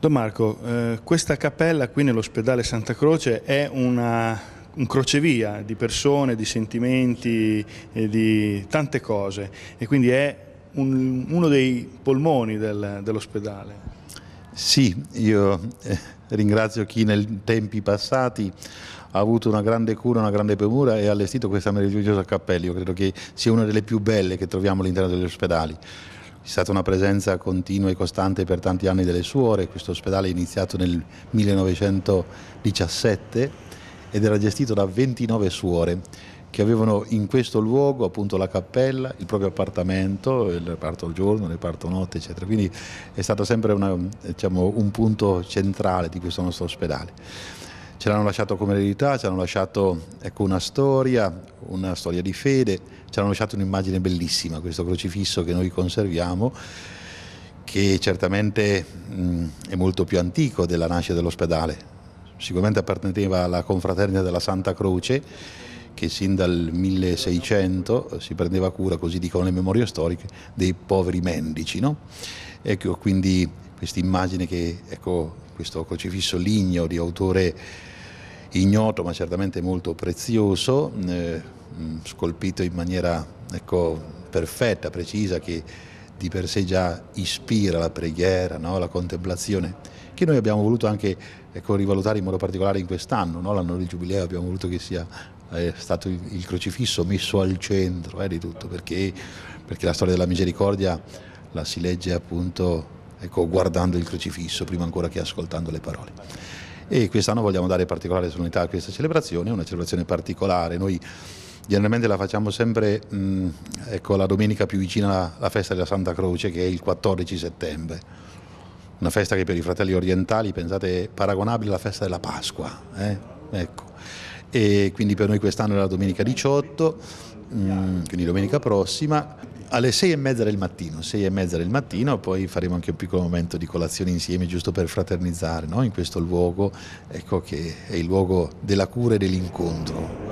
Don Marco, eh, questa cappella qui nell'ospedale Santa Croce è una un crocevia di persone, di sentimenti, di tante cose e quindi è un, uno dei polmoni del, dell'ospedale. Sì, io eh, ringrazio chi nei tempi passati ha avuto una grande cura, una grande premura e ha allestito questa meravigliosa cappella, io credo che sia una delle più belle che troviamo all'interno degli ospedali. È stata una presenza continua e costante per tanti anni delle suore, questo ospedale è iniziato nel 1917 ed era gestito da 29 suore che avevano in questo luogo appunto la cappella, il proprio appartamento, il reparto giorno, il reparto notte, eccetera. Quindi è stato sempre una, diciamo, un punto centrale di questo nostro ospedale ce l'hanno lasciato come eredità, ci hanno lasciato ecco, una storia, una storia di fede, ci hanno lasciato un'immagine bellissima, questo crocifisso che noi conserviamo, che certamente mh, è molto più antico della nascita dell'ospedale, sicuramente apparteneva alla confraternita della Santa Croce, che sin dal 1600 si prendeva cura, così dicono le memorie storiche, dei poveri mendici. No? Ecco, quindi questa immagine che, ecco, questo crocifisso ligneo di autore ignoto ma certamente molto prezioso, eh, mm, scolpito in maniera ecco, perfetta, precisa, che di per sé già ispira la preghiera, no? la contemplazione, che noi abbiamo voluto anche ecco, rivalutare in modo particolare in quest'anno, no? l'anno del giubileo abbiamo voluto che sia eh, stato il, il, crocifisso messo al centro eh, di tutto, perché, perché la storia della misericordia la si legge appunto ecco, guardando il crocifisso prima ancora che ascoltando le parole. E quest'anno vogliamo dare particolare sonorità a questa celebrazione, una celebrazione particolare. Noi generalmente la facciamo sempre mh, mm, ecco, la domenica più vicina alla, alla festa della Santa Croce, che è il 14 settembre. Una festa che per i fratelli orientali pensate è paragonabile alla festa della Pasqua. Eh? Ecco e quindi per noi quest'anno è la domenica 18, mm, quindi domenica prossima, alle 6 e mezza del mattino, 6 e mezza del mattino, poi faremo anche un piccolo momento di colazione insieme giusto per fraternizzare no? in questo luogo, ecco che è il luogo della cura e dell'incontro.